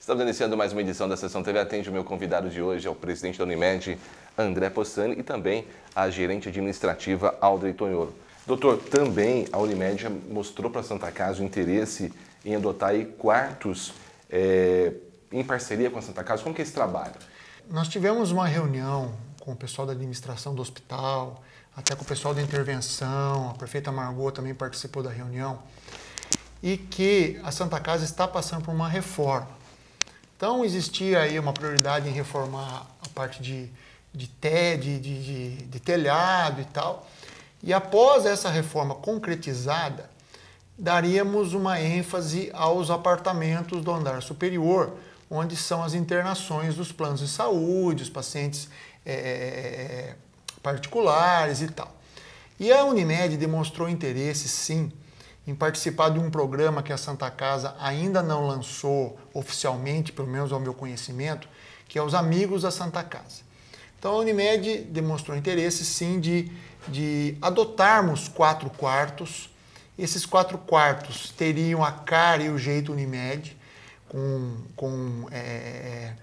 Estamos iniciando mais uma edição da Sessão TV Atende. O meu convidado de hoje é o presidente da Unimed, André Possani, e também a gerente administrativa, Audrey Tonhoro. Doutor, também a Unimed mostrou para Santa Casa o interesse em adotar quartos é, em parceria com a Santa Casa. Como que é esse trabalho? Nós tivemos uma reunião com o pessoal da administração do hospital, até com o pessoal da intervenção, a prefeita Margot também participou da reunião, e que a Santa Casa está passando por uma reforma. Então, existia aí uma prioridade em reformar a parte de, de, te, de, de, de telhado e tal. E após essa reforma concretizada, daríamos uma ênfase aos apartamentos do andar superior, onde são as internações dos planos de saúde, os pacientes é, particulares e tal. E a Unimed demonstrou interesse, sim, em participar de um programa que a Santa Casa ainda não lançou oficialmente, pelo menos ao meu conhecimento, que é os Amigos da Santa Casa. Então a Unimed demonstrou interesse, sim, de, de adotarmos quatro quartos. Esses quatro quartos teriam a cara e o jeito Unimed com, com é, é,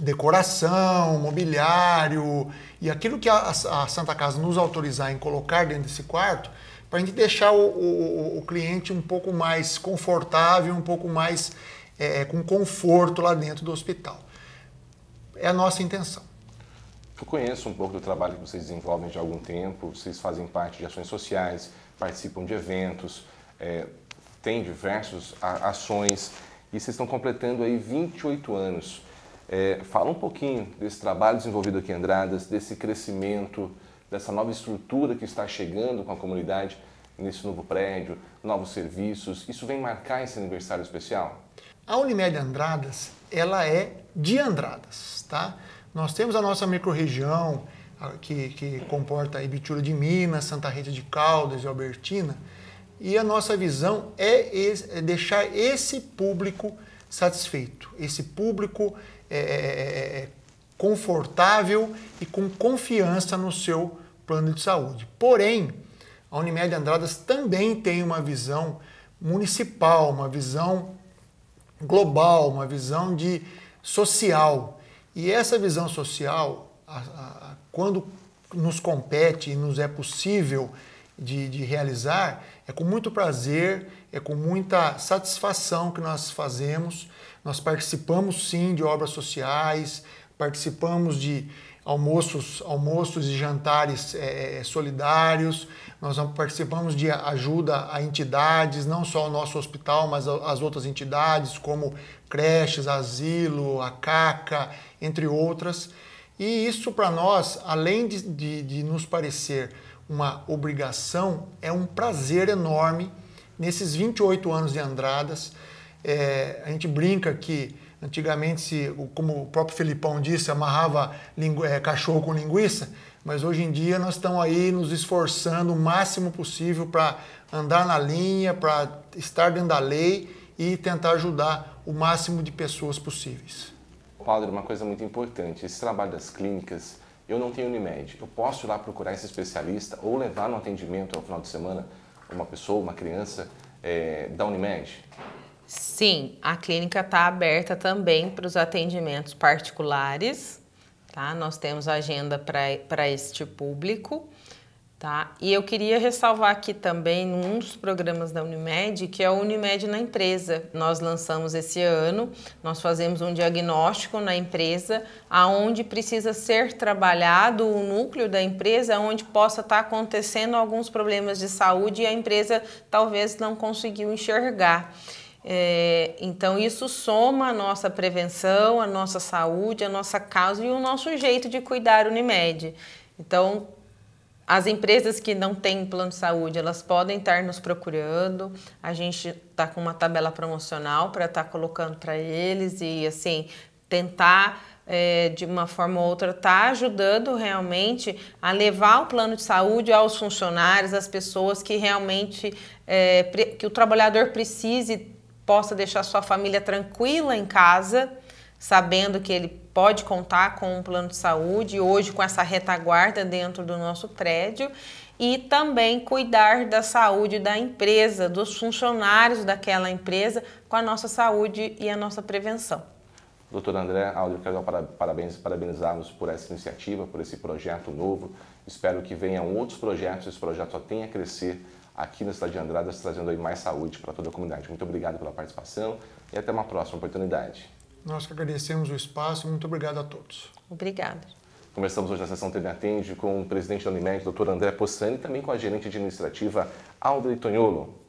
decoração, mobiliário e aquilo que a, a, Santa Casa nos autorizar em colocar dentro desse quarto, para a gente deixar o, o, o, cliente um pouco mais confortável, um pouco mais é, é, com conforto lá dentro do hospital. É a nossa intenção. Eu conheço um pouco do trabalho que vocês desenvolvem de algum tempo, vocês fazem parte de ações sociais, participam de eventos, é, têm diversas ações e vocês estão completando aí 28 anos. É, fala um pouquinho desse trabalho desenvolvido aqui em Andradas, desse crescimento, dessa nova estrutura que está chegando com a comunidade nesse novo prédio, novos serviços. Isso vem marcar esse aniversário especial? A Unimed Andradas, ela é de Andradas, tá? Nós temos a nossa microrregião que, que comporta a Ibitúra de Minas, Santa Rita de Caldas e Albertina, e a nossa visão é, esse, é deixar esse público satisfeito, esse público é, é, é, é, confortável e com confiança no seu plano de saúde. Porém, a Unimed Andradas também tem uma visão municipal, uma visão global, uma visão de social. E essa visão social, a, a, quando nos compete e nos é possível de, de realizar, é com muito prazer, é com muita satisfação que nós fazemos. Nós participamos sim de obras sociais, participamos de almoços, almoços e jantares é, é, é solidários, nós participamos de ajuda a entidades, não só o nosso hospital, mas as outras entidades, como creches, asilo, a CACA, entre outras. E isso para nós, além de, de, de nos parecer uma obrigação, é um prazer enorme nesses 28 anos de Andradas. É, a gente brinca que antigamente, se, como o próprio Felipão disse, amarrava é, cachorro com linguiça, mas hoje em dia nós estamos aí nos esforçando o máximo possível para andar na linha, para estar dentro da lei e tentar ajudar o máximo de pessoas possíveis. Padre, uma coisa muito importante, esse trabalho das clínicas eu não tenho Unimed, eu posso ir lá procurar esse especialista ou levar no atendimento ao final de semana uma pessoa, uma criança é, da Unimed? Sim, a clínica está aberta também para os atendimentos particulares, tá? Nós temos agenda para este público. Tá? E eu queria ressalvar aqui também um dos programas da Unimed, que é o Unimed na empresa. Nós lançamos esse ano, nós fazemos um diagnóstico na empresa, aonde precisa ser trabalhado o núcleo da empresa, onde possa estar acontecendo alguns problemas de saúde e a empresa talvez não conseguiu enxergar. É, então, isso soma a nossa prevenção, a nossa saúde, a nossa causa e o nosso jeito de cuidar Unimed. Então, as empresas que não têm plano de saúde, elas podem estar nos procurando. A gente está com uma tabela promocional para estar tá colocando para eles e assim tentar é, de uma forma ou outra estar tá ajudando realmente a levar o plano de saúde aos funcionários, às pessoas que realmente é, que o trabalhador precise possa deixar sua família tranquila em casa, sabendo que ele pode contar com um plano de saúde, hoje com essa retaguarda dentro do nosso prédio, e também cuidar da saúde da empresa, dos funcionários daquela empresa, com a nossa saúde e a nossa prevenção. Doutor André, Aldo, quero parabenizar parabéns parabenizá-los por essa iniciativa, por esse projeto novo. Espero que venham outros projetos, esse projeto só tenha a crescer aqui na cidade de Andradas, trazendo aí mais saúde para toda a comunidade. Muito obrigado pela participação e até uma próxima oportunidade. Nós que agradecemos o espaço. Muito obrigado a todos. Obrigada. Começamos hoje a sessão TV Atende com o presidente da Unimed, doutor André Possani, e também com a gerente administrativa Audrey Itonholo.